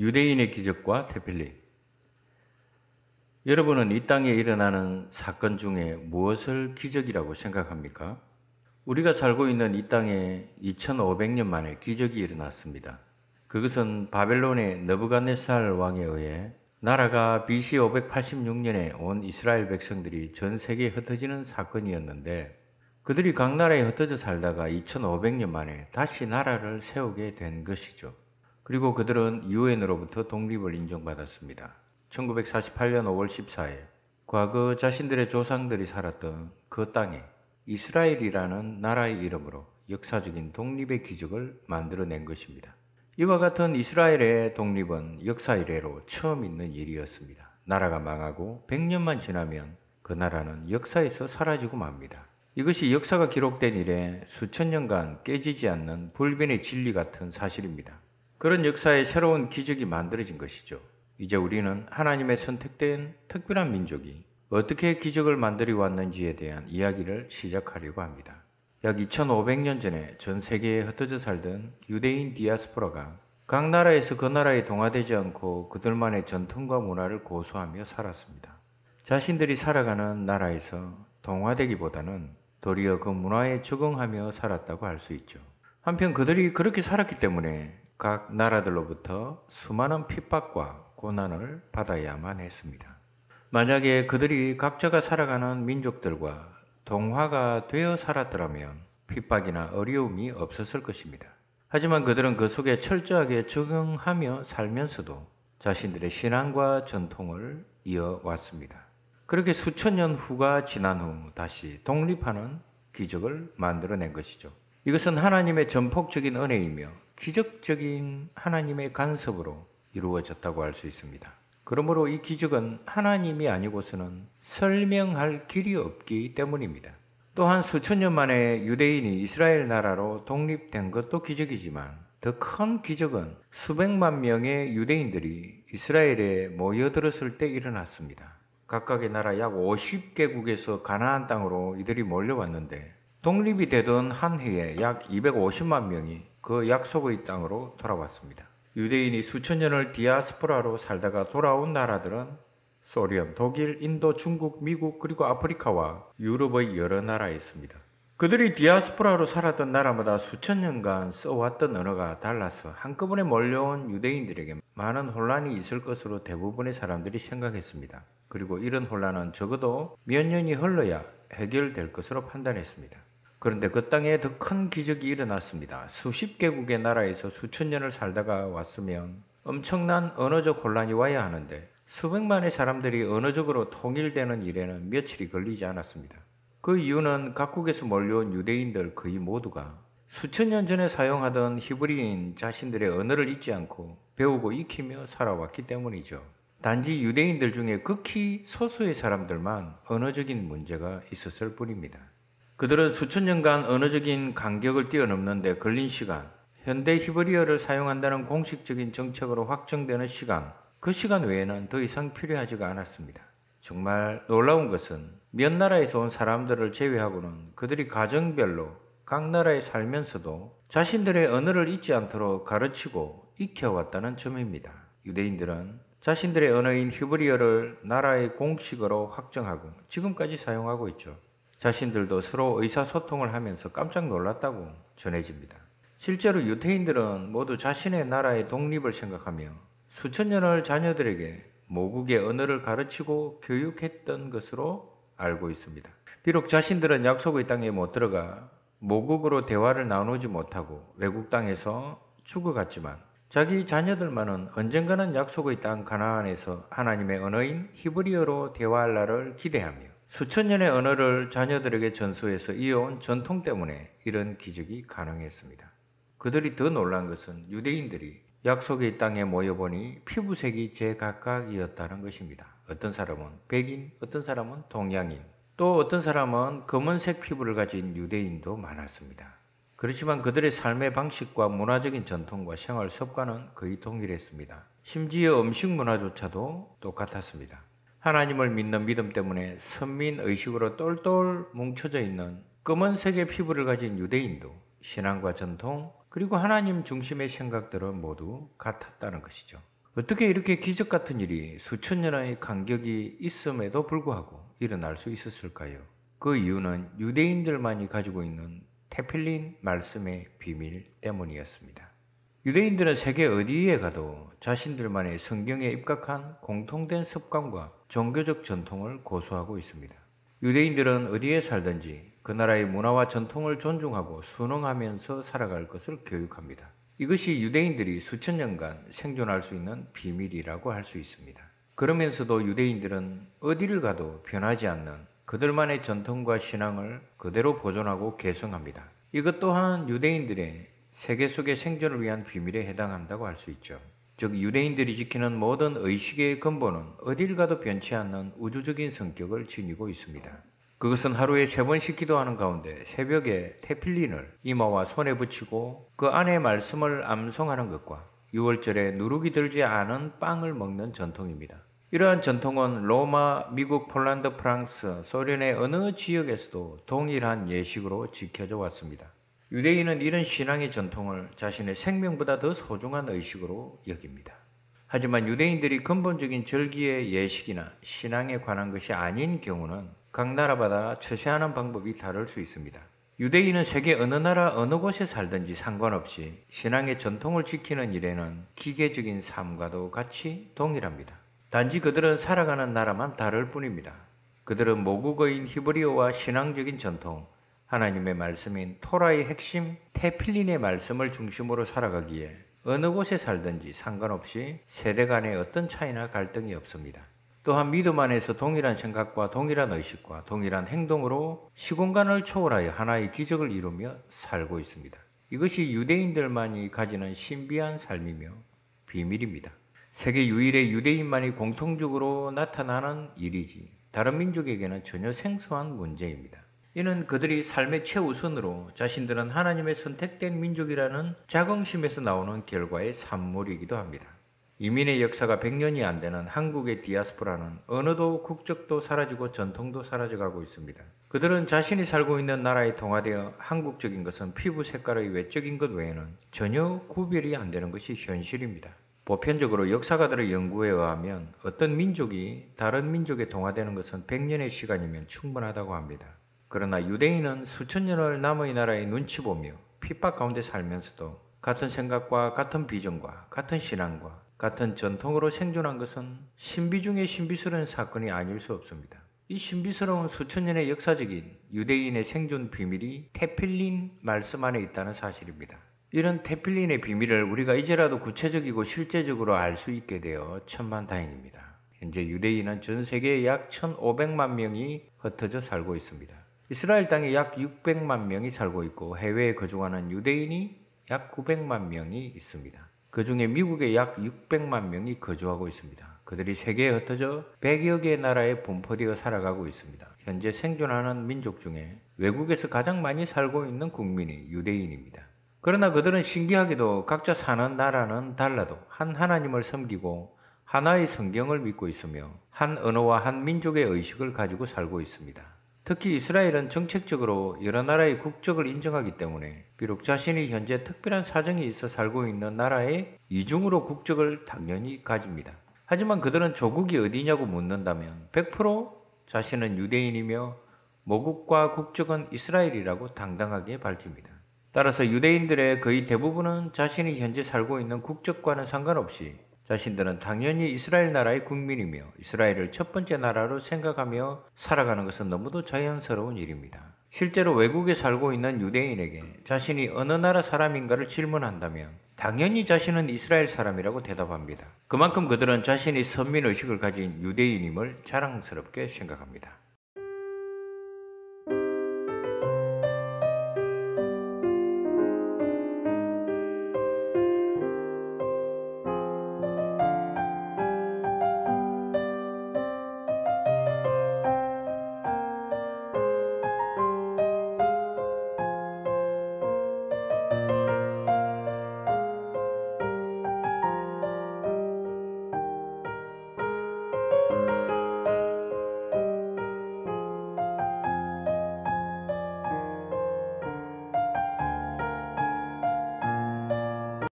유대인의 기적과 테필리. 여러분은 이 땅에 일어나는 사건 중에 무엇을 기적이라고 생각합니까? 우리가 살고 있는 이 땅에 2500년 만에 기적이 일어났습니다. 그것은 바벨론의 너부갓네살 왕에 의해 나라가 BC 586년에 온 이스라엘 백성들이 전 세계에 흩어지는 사건이었는데 그들이 각 나라에 흩어져 살다가 2500년 만에 다시 나라를 세우게 된 것이죠. 그리고 그들은 유엔으로부터 독립을 인정받았습니다. 1948년 5월 14일 과거 자신들의 조상들이 살았던 그 땅에 이스라엘이라는 나라의 이름으로 역사적인 독립의 기적을 만들어낸 것입니다. 이와 같은 이스라엘의 독립은 역사 이래로 처음 있는 일이었습니다. 나라가 망하고 100년만 지나면 그 나라는 역사에서 사라지고 맙니다. 이것이 역사가 기록된 이래 수천 년간 깨지지 않는 불변의 진리 같은 사실입니다. 그런 역사의 새로운 기적이 만들어진 것이죠. 이제 우리는 하나님의 선택된 특별한 민족이 어떻게 기적을 만들어 왔는지에 대한 이야기를 시작하려고 합니다. 약 2500년 전에 전 세계에 흩어져 살던 유대인 디아스포라가 각 나라에서 그 나라에 동화되지 않고 그들만의 전통과 문화를 고수하며 살았습니다. 자신들이 살아가는 나라에서 동화되기보다는 도리어 그 문화에 적응하며 살았다고 할 수 있죠. 한편 그들이 그렇게 살았기 때문에 각 나라들로부터 수많은 핍박과 고난을 받아야만 했습니다. 만약에 그들이 각자가 살아가는 민족들과 동화가 되어 살았더라면 핍박이나 어려움이 없었을 것입니다. 하지만 그들은 그 속에 철저하게 적응하며 살면서도 자신들의 신앙과 전통을 이어왔습니다. 그렇게 수천 년 후가 지난 후 다시 독립하는 기적을 만들어낸 것이죠. 이것은 하나님의 전폭적인 은혜이며 기적적인 하나님의 간섭으로 이루어졌다고 할 수 있습니다. 그러므로 이 기적은 하나님이 아니고서는 설명할 길이 없기 때문입니다. 또한 수천 년 만에 유대인이 이스라엘 나라로 독립된 것도 기적이지만 더 큰 기적은 수백만 명의 유대인들이 이스라엘에 모여들었을 때 일어났습니다. 각각의 나라 약 50개국에서 가나안 땅으로 이들이 몰려왔는데 독립이 되던 한 해에 약 250만 명이 그 약속의 땅으로 돌아왔습니다. 유대인이 수천 년을 디아스포라로 살다가 돌아온 나라들은 소련, 독일, 인도, 중국, 미국 그리고 아프리카와 유럽의 여러 나라에 있습니다. 그들이 디아스포라로 살았던 나라마다 수천 년간 써왔던 언어가 달라서 한꺼번에 몰려온 유대인들에게 많은 혼란이 있을 것으로 대부분의 사람들이 생각했습니다. 그리고 이런 혼란은 적어도 몇 년이 흘러야 해결될 것으로 판단했습니다. 그런데 그 땅에 더 큰 기적이 일어났습니다. 수십 개국의 나라에서 수천 년을 살다가 왔으면 엄청난 언어적 혼란이 와야 하는데 수백만의 사람들이 언어적으로 통일되는 일에는 며칠이 걸리지 않았습니다. 그 이유는 각국에서 몰려온 유대인들 거의 모두가 수천 년 전에 사용하던 히브리인 자신들의 언어를 잊지 않고 배우고 익히며 살아왔기 때문이죠. 단지 유대인들 중에 극히 소수의 사람들만 언어적인 문제가 있었을 뿐입니다. 그들은 수천 년간 언어적인 간격을 뛰어넘는데 걸린 시간, 현대 히브리어를 사용한다는 공식적인 정책으로 확정되는 시간, 그 시간 외에는 더 이상 필요하지가 않았습니다. 정말 놀라운 것은 몇 나라에서 온 사람들을 제외하고는 그들이 가정별로 각 나라에 살면서도 자신들의 언어를 잊지 않도록 가르치고 익혀왔다는 점입니다. 유대인들은 자신들의 언어인 히브리어를 나라의 공식으로 확정하고 지금까지 사용하고 있죠. 자신들도 서로 의사소통을 하면서 깜짝 놀랐다고 전해집니다. 실제로 유태인들은 모두 자신의 나라의 독립을 생각하며 수천 년을 자녀들에게 모국의 언어를 가르치고 교육했던 것으로 알고 있습니다. 비록 자신들은 약속의 땅에 못 들어가 모국으로 대화를 나누지 못하고 외국 땅에서 죽어갔지만 자기 자녀들만은 언젠가는 약속의 땅 가나안에서 하나님의 언어인 히브리어로 대화할 날을 기대하며 수천 년의 언어를 자녀들에게 전수해서 이어온 전통 때문에 이런 기적이 가능했습니다. 그들이 더 놀란 것은 유대인들이 약속의 땅에 모여보니 피부색이 제각각이었다는 것입니다. 어떤 사람은 백인, 어떤 사람은 동양인, 또 어떤 사람은 검은색 피부를 가진 유대인도 많았습니다. 그렇지만 그들의 삶의 방식과 문화적인 전통과 생활 습관은 거의 동일했습니다. 심지어 음식 문화조차도 똑같았습니다. 하나님을 믿는 믿음 때문에 선민 의식으로 똘똘 뭉쳐져 있는 검은색의 피부를 가진 유대인도 신앙과 전통 그리고 하나님 중심의 생각들은 모두 같았다는 것이죠. 어떻게 이렇게 기적 같은 일이 수천 년의 간격이 있음에도 불구하고 일어날 수 있었을까요? 그 이유는 유대인들만이 가지고 있는 테필린 말씀의 비밀 때문이었습니다. 유대인들은 세계 어디에 가도 자신들만의 성경에 입각한 공통된 습관과 종교적 전통을 고수하고 있습니다. 유대인들은 어디에 살든지 그 나라의 문화와 전통을 존중하고 순응하면서 살아갈 것을 교육합니다. 이것이 유대인들이 수천 년간 생존할 수 있는 비밀이라고 할 수 있습니다. 그러면서도 유대인들은 어디를 가도 변하지 않는 그들만의 전통과 신앙을 그대로 보존하고 계승합니다 이것 또한 유대인들의 세계 속의 생존을 위한 비밀에 해당한다고 할 수 있죠. 즉 유대인들이 지키는 모든 의식의 근본은 어딜 가도 변치 않는 우주적인 성격을 지니고 있습니다. 그것은 하루에 세 번씩 기도하는 가운데 새벽에 테필린을 이마와 손에 붙이고 그 안에 말씀을 암송하는 것과 6월절에 누룩이 들지 않은 빵을 먹는 전통입니다. 이러한 전통은 로마, 미국, 폴란드, 프랑스, 소련의 어느 지역에서도 동일한 예식으로 지켜져 왔습니다. 유대인은 이런 신앙의 전통을 자신의 생명보다 더 소중한 의식으로 여깁니다. 하지만 유대인들이 근본적인 절기의 예식이나 신앙에 관한 것이 아닌 경우는 각 나라마다 처세하는 방법이 다를 수 있습니다. 유대인은 세계 어느 나라 어느 곳에 살든지 상관없이 신앙의 전통을 지키는 일에는 기계적인 삶과도 같이 동일합니다. 단지 그들은 살아가는 나라만 다를 뿐입니다. 그들은 모국어인 히브리어와 신앙적인 전통, 하나님의 말씀인 토라의 핵심 테필린의 말씀을 중심으로 살아가기에 어느 곳에 살든지 상관없이 세대 간에 어떤 차이나 갈등이 없습니다. 또한 믿음 안에서 동일한 생각과 동일한 의식과 동일한 행동으로 시공간을 초월하여 하나의 기적을 이루며 살고 있습니다. 이것이 유대인들만이 가지는 신비한 삶이며 비밀입니다. 세계 유일의 유대인만이 공통적으로 나타나는 일이지 다른 민족에게는 전혀 생소한 문제입니다. 이는 그들이 삶의 최우선으로 자신들은 하나님의 선택된 민족이라는 자긍심에서 나오는 결과의 산물이기도 합니다. 이민의 역사가 100년이 안 되는 한국의 디아스포라는 언어도 국적도 사라지고 전통도 사라져가고 있습니다. 그들은 자신이 살고 있는 나라에 통화되어 한국적인 것은 피부 색깔의 외적인 것 외에는 전혀 구별이 안 되는 것이 현실입니다. 보편적으로 역사가들의 연구에 의하면 어떤 민족이 다른 민족에 통화되는 것은 100년의 시간이면 충분하다고 합니다. 그러나 유대인은 수천 년을 남의 나라에 눈치 보며 핍박 가운데 살면서도 같은 생각과 같은 비전과 같은 신앙과 같은 전통으로 생존한 것은 신비 중의 신비스러운 사건이 아닐 수 없습니다. 이 신비스러운 수천 년의 역사적인 유대인의 생존 비밀이 테필린 말씀 안에 있다는 사실입니다. 이런 테필린의 비밀을 우리가 이제라도 구체적이고 실제적으로 알 수 있게 되어 천만 다행입니다. 현재 유대인은 전 세계에 약 1,500만 명이 흩어져 살고 있습니다. 이스라엘 땅에 약 600만 명이 살고 있고 해외에 거주하는 유대인이 약 900만 명이 있습니다. 그 중에 미국에 약 600만 명이 거주하고 있습니다. 그들이 세계에 흩어져 100여 개의 나라에 분포되어 살아가고 있습니다. 현재 생존하는 민족 중에 외국에서 가장 많이 살고 있는 국민이 유대인입니다. 그러나 그들은 신기하게도 각자 사는 나라는 달라도 한 하나님을 섬기고 하나의 성경을 믿고 있으며 한 언어와 한 민족의 의식을 가지고 살고 있습니다. 특히 이스라엘은 정책적으로 여러 나라의 국적을 인정하기 때문에 비록 자신이 현재 특별한 사정이 있어 살고 있는 나라에 이중으로 국적을 당연히 가집니다. 하지만 그들은 조국이 어디냐고 묻는다면 100% 자신은 유대인이며 모국과 국적은 이스라엘이라고 당당하게 밝힙니다. 따라서 유대인들의 거의 대부분은 자신이 현재 살고 있는 국적과는 상관없이 자신들은 당연히 이스라엘 나라의 국민이며 이스라엘을 첫 번째 나라로 생각하며 살아가는 것은 너무도 자연스러운 일입니다. 실제로 외국에 살고 있는 유대인에게 자신이 어느 나라 사람인가를 질문한다면 당연히 자신은 이스라엘 사람이라고 대답합니다. 그만큼 그들은 자신이 선민의식을 가진 유대인임을 자랑스럽게 생각합니다.